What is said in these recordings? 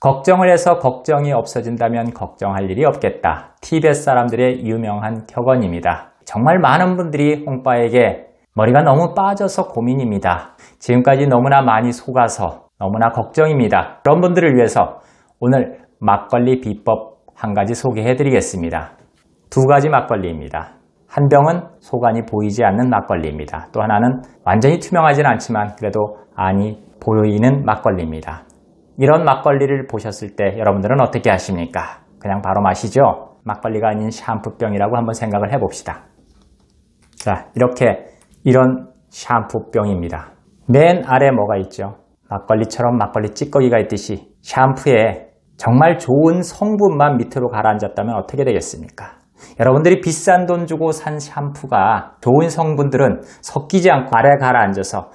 걱정을 해서 걱정이 없어진다면 걱정할 일이 없겠다. 티벳 사람들의 유명한 격언입니다. 정말 많은 분들이 홍빠에게 머리가 너무 빠져서 고민입니다. 지금까지 너무나 많이 속아서 너무나 걱정입니다. 그런 분들을 위해서 오늘 막걸리 비법 한 가지 소개해 드리겠습니다. 두 가지 막걸리입니다. 한 병은 소간이 보이지 않는 막걸리입니다. 또 하나는 완전히 투명하진 않지만 그래도 안이 보이는 막걸리입니다. 이런 막걸리를 보셨을 때 여러분들은 어떻게 하십니까? 그냥 바로 마시죠? 막걸리가 아닌 샴푸병이라고 한번 생각을 해봅시다. 자, 이렇게 이런 샴푸병입니다. 맨 아래 뭐가 있죠? 막걸리처럼 막걸리 찌꺼기가 있듯이 샴푸에 정말 좋은 성분만 밑으로 가라앉았다면 어떻게 되겠습니까? 여러분들이 비싼 돈 주고 산 샴푸가 좋은 성분들은 섞이지 않고 아래 가라앉아서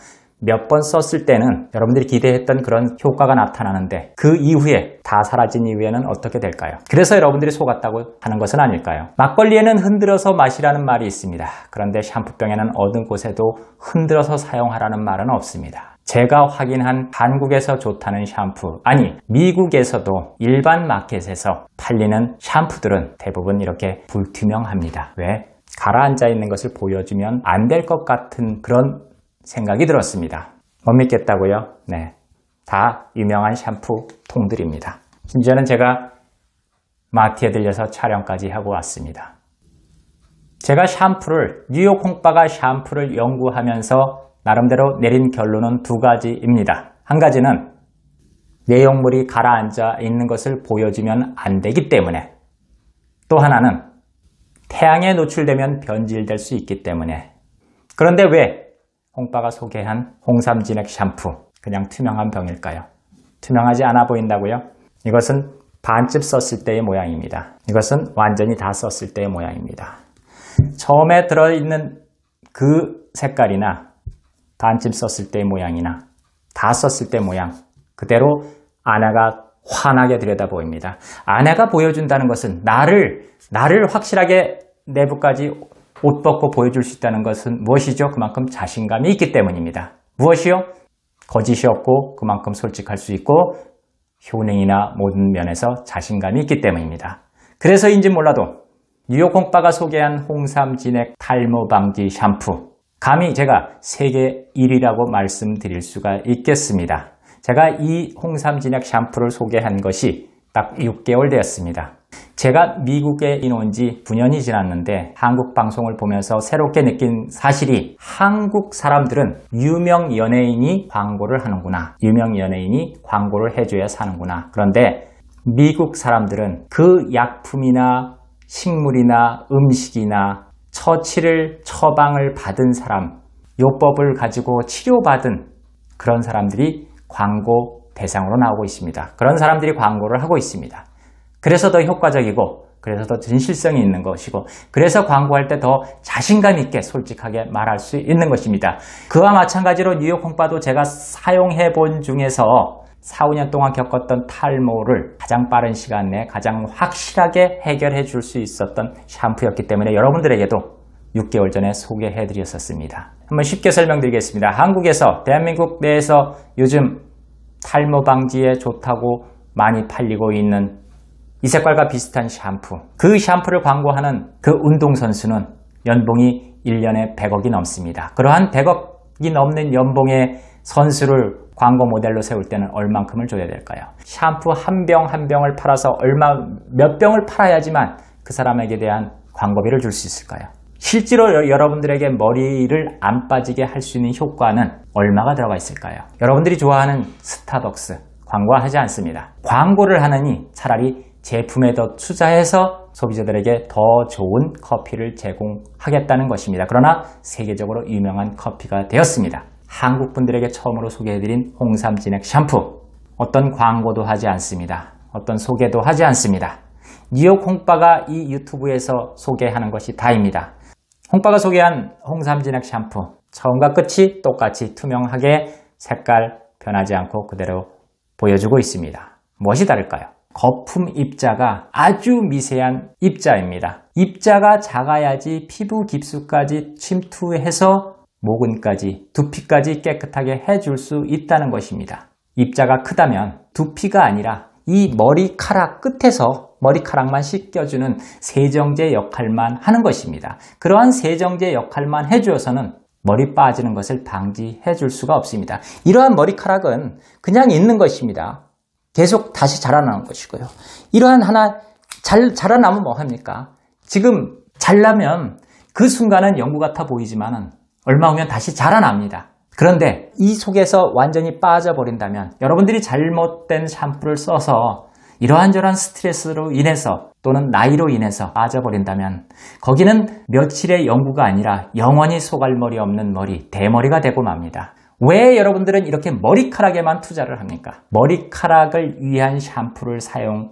몇번 썼을 때는 여러분들이 기대했던 그런 효과가 나타나는데 그 이후에 다 사라진 이후에는 어떻게 될까요? 그래서 여러분들이 속았다고 하는 것은 아닐까요? 막걸리에는 흔들어서 마시라는 말이 있습니다. 그런데 샴푸병에는 어느 곳에도 흔들어서 사용하라는 말은 없습니다. 제가 확인한 한국에서 좋다는 샴푸 아니 미국에서도 일반 마켓에서 팔리는 샴푸들은 대부분 이렇게 불투명합니다 왜? 가라앉아 있는 것을 보여주면 안 될 것 같은 그런 생각이 들었습니다. 못 믿겠다고요? 네. 다 유명한 샴푸 통들입니다. 심지어는 제가 마트에 들려서 촬영까지 하고 왔습니다. 제가 샴푸를, 뉴욕 홍바가 샴푸를 연구하면서 나름대로 내린 결론은 두 가지입니다. 한 가지는 내용물이 가라앉아 있는 것을 보여주면 안 되기 때문에 또 하나는 태양에 노출되면 변질될 수 있기 때문에 그런데 왜 홍빠가 소개한 홍삼진액 샴푸 그냥 투명한 병일까요? 투명하지 않아 보인다고요? 이것은 반쯤 썼을 때의 모양입니다. 이것은 완전히 다 썼을 때의 모양입니다. 처음에 들어있는 그 색깔이나 반쯤 썼을 때의 모양이나 다 썼을 때 모양 그대로 아내가 환하게 들여다 보입니다. 아내가 보여준다는 것은 나를 나를 확실하게 내부까지 옷 벗고 보여줄 수 있다는 것은 무엇이죠? 그만큼 자신감이 있기 때문입니다. 무엇이요? 거짓이 없고 그만큼 솔직할 수 있고 효능이나 모든 면에서 자신감이 있기 때문입니다. 그래서인지 몰라도 뉴욕 홍빠가 소개한 홍삼 진액 탈모 방지 샴푸 감히 제가 세계 1위라고 말씀드릴 수가 있겠습니다. 제가 이 홍삼 진액 샴푸를 소개한 것이 딱 6개월 되었습니다. 제가 미국에 인온 지 9년이 지났는데 한국 방송을 보면서 새롭게 느낀 사실이 한국 사람들은 유명 연예인이 광고를 하는구나. 유명 연예인이 광고를 해줘야 사는구나. 그런데 미국 사람들은 그 약품이나 식물이나 음식이나 처치를 처방을 받은 사람, 요법을 가지고 치료받은 그런 사람들이 광고 대상으로 나오고 있습니다. 그런 사람들이 광고를 하고 있습니다. 그래서 더 효과적이고 그래서 더 진실성이 있는 것이고 그래서 광고할 때 더 자신감 있게 솔직하게 말할 수 있는 것입니다. 그와 마찬가지로 뉴욕 홍바도 제가 사용해 본 중에서 4, 5년 동안 겪었던 탈모를 가장 빠른 시간 내에 가장 확실하게 해결해 줄 수 있었던 샴푸였기 때문에 여러분들에게도 6개월 전에 소개해 드렸었습니다. 한번 쉽게 설명드리겠습니다. 한국에서 대한민국 내에서 요즘 탈모 방지에 좋다고 많이 팔리고 있는 이 색깔과 비슷한 샴푸, 그 샴푸를 광고하는 그 운동선수는 연봉이 1년에 100억이 넘습니다. 그러한 100억이 넘는 연봉의 선수를 광고 모델로 세울 때는 얼만큼을 줘야 될까요? 샴푸 한 병한 한 병을 팔아서 얼마 몇 병을 팔아야지만 그 사람에게 대한 광고비를 줄 수 있을까요? 실제로 여러분들에게 머리를 안 빠지게 할 수 있는 효과는 얼마가 들어가 있을까요? 여러분들이 좋아하는 스타벅스 광고하지 않습니다. 광고를 하느니 차라리 제품에 더 투자해서 소비자들에게 더 좋은 커피를 제공하겠다는 것입니다. 그러나 세계적으로 유명한 커피가 되었습니다. 한국 분들에게 처음으로 소개해드린 홍삼진액 샴푸 어떤 광고도 하지 않습니다. 어떤 소개도 하지 않습니다. 뉴욕 홍빠가 이 유튜브에서 소개하는 것이 다입니다. 홍빠가 소개한 홍삼진액 샴푸 처음과 끝이 똑같이 투명하게 색깔 변하지 않고 그대로 보여주고 있습니다. 무엇이 다를까요? 거품 입자가 아주 미세한 입자입니다. 입자가 작아야지 피부 깊숙까지 침투해서 모근까지 두피까지 깨끗하게 해줄 수 있다는 것입니다. 입자가 크다면 두피가 아니라 이 머리카락 끝에서 머리카락만 씻겨주는 세정제 역할만 하는 것입니다. 그러한 세정제 역할만 해주어서는 머리 빠지는 것을 방지해 줄 수가 없습니다. 이러한 머리카락은 그냥 있는 것입니다. 계속 다시 자라나는 것이고요. 이러한 하나 잘 자라나면 뭐 합니까? 지금 잘나면 그 순간은 연구 같아 보이지만은 얼마 후면 다시 자라납니다. 그런데 이 속에서 완전히 빠져버린다면 여러분들이 잘못된 샴푸를 써서 이러한저러한 스트레스로 인해서 또는 나이로 인해서 빠져버린다면 거기는 며칠의 연구가 아니라 영원히 속갈머리 없는 머리, 대머리가 되고 맙니다. 왜 여러분들은 이렇게 머리카락에만 투자를 합니까? 머리카락을 위한 샴푸를 사용을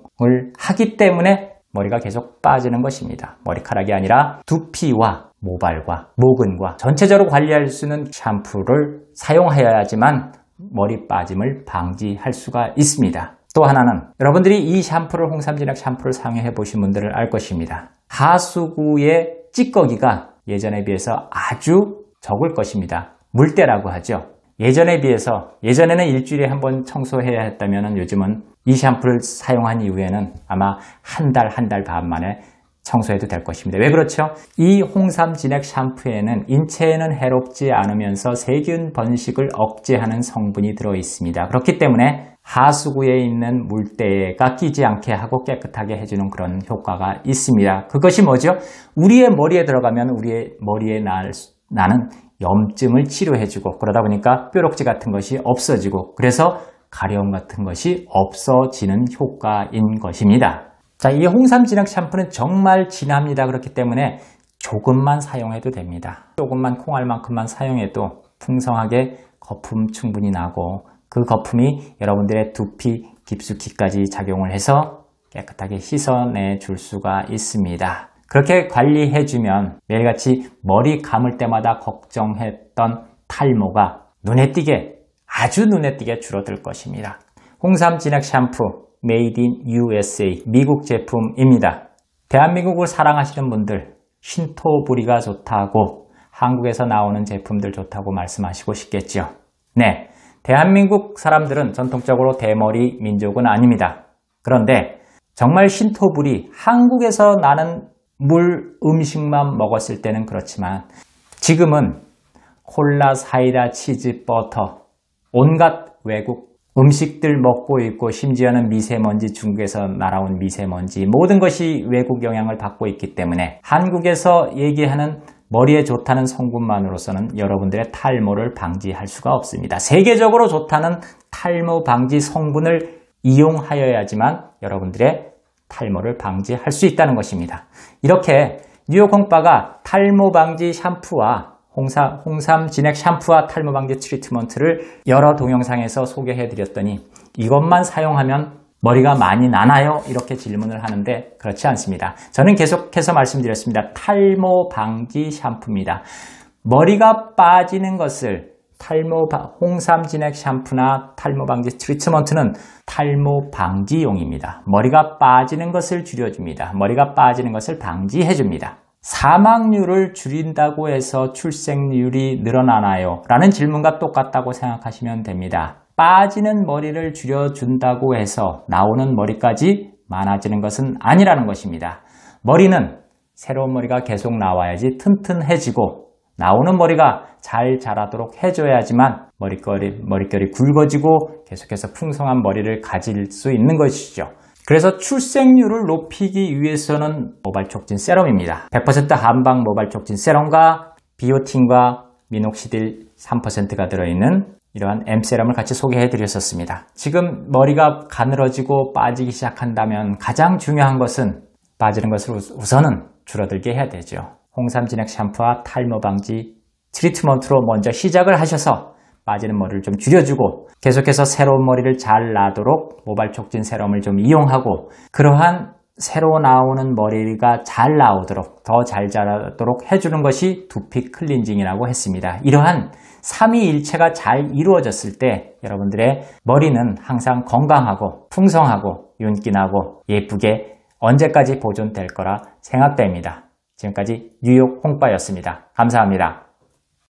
하기 때문에 머리가 계속 빠지는 것입니다. 머리카락이 아니라 두피와 모발과 모근과 전체적으로 관리할 수 있는 샴푸를 사용하여야지만 머리 빠짐을 방지할 수가 있습니다. 또 하나는 여러분들이 이 샴푸를 홍삼진액 샴푸를 사용해 보신 분들을알 것입니다. 하수구의 찌꺼기가 예전에 비해서 아주 적을 것입니다. 물때라고 하죠. 예전에 비해서 예전에는 일주일에 한 번 청소해야 했다면 요즘은 이 샴푸를 사용한 이후에는 아마 한 달 한 달 반 만에 청소해도 될 것입니다. 왜 그렇죠? 이 홍삼 진액 샴푸에는 인체에는 해롭지 않으면서 세균 번식을 억제하는 성분이 들어 있습니다. 그렇기 때문에 하수구에 있는 물때가 끼지 않게 하고 깨끗하게 해주는 그런 효과가 있습니다. 그것이 뭐죠? 우리의 머리에 들어가면 우리의 머리에 날, 나는 염증을 치료해주고 그러다 보니까 뾰록지 같은 것이 없어지고 그래서 가려움 같은 것이 없어지는 효과인 것입니다. 자, 이 홍삼 진액 샴푸는 정말 진합니다. 그렇기 때문에 조금만 사용해도 됩니다. 조금만 콩알만큼만 사용해도 풍성하게 거품 충분히 나고 그 거품이 여러분들의 두피 깊숙이까지 작용을 해서 깨끗하게 씻어내 줄 수가 있습니다. 그렇게 관리해주면 매일같이 머리 감을 때마다 걱정했던 탈모가 눈에 띄게 아주 눈에 띄게 줄어들 것입니다. 홍삼 진액 샴푸 Made in USA 미국 제품입니다. 대한민국을 사랑하시는 분들 신토부리가 좋다고 한국에서 나오는 제품들 좋다고 말씀하시고 싶겠죠. 네, 대한민국 사람들은 전통적으로 대머리 민족은 아닙니다. 그런데 정말 신토불이 한국에서 나는 물, 음식만 먹었을 때는 그렇지만 지금은 콜라, 사이다, 치즈, 버터, 온갖 외국 음식들 먹고 있고 심지어는 미세먼지, 중국에서 날아온 미세먼지 모든 것이 외국 영향을 받고 있기 때문에 한국에서 얘기하는 머리에 좋다는 성분만으로서는 여러분들의 탈모를 방지할 수가 없습니다. 세계적으로 좋다는 탈모 방지 성분을 이용하여야지만 여러분들의 탈모를 방지할 수 있다는 것입니다. 이렇게 뉴욕 홍바가 탈모 방지 샴푸와 홍삼, 홍삼 진액 샴푸와 탈모 방지 트리트먼트를 여러 동영상에서 소개해 드렸더니 이것만 사용하면 머리가 많이 나나요? 이렇게 질문을 하는데 그렇지 않습니다. 저는 계속해서 말씀드렸습니다. 탈모 방지 샴푸입니다. 머리가 빠지는 것을 탈모 홍삼 진액 샴푸나 탈모 방지 트리트먼트는 탈모 방지용입니다. 머리가 빠지는 것을 줄여줍니다. 머리가 빠지는 것을 방지해줍니다. 사망률을 줄인다고 해서 출생률이 늘어나나요? 라는 질문과 똑같다고 생각하시면 됩니다. 빠지는 머리를 줄여준다고 해서 나오는 머리까지 많아지는 것은 아니라는 것입니다. 머리는 새로운 머리가 계속 나와야지 튼튼해지고 나오는 머리가 잘 자라도록 해줘야지만 머릿결이, 머릿결이 굵어지고 계속해서 풍성한 머리를 가질 수 있는 것이죠. 그래서 출생률을 높이기 위해서는 모발촉진 세럼입니다. 100% 한방 모발촉진 세럼과 비오틴과 미녹시딜 3%가 들어있는 이러한 m 세럼을 같이 소개해 드렸었습니다. 지금 머리가 가늘어지고 빠지기 시작한다면 가장 중요한 것은 빠지는 것을 우선은 줄어들게 해야 되죠. 홍삼진액 샴푸와 탈모 방지 트리트먼트로 먼저 시작을 하셔서 빠지는 머리를 좀 줄여주고 계속해서 새로운 머리를 잘 나도록 모발 촉진 세럼을 좀 이용하고 그러한 새로 나오는 머리가 잘 나오도록 더 잘 자라도록 해주는 것이 두피 클렌징이라고 했습니다. 이러한 삼위일체가잘 이루어졌을 때 여러분들의 머리는 항상 건강하고 풍성하고 윤기나고 예쁘게 언제까지 보존될 거라 생각됩니다. 지금까지 뉴욕 홍바였습니다. 감사합니다.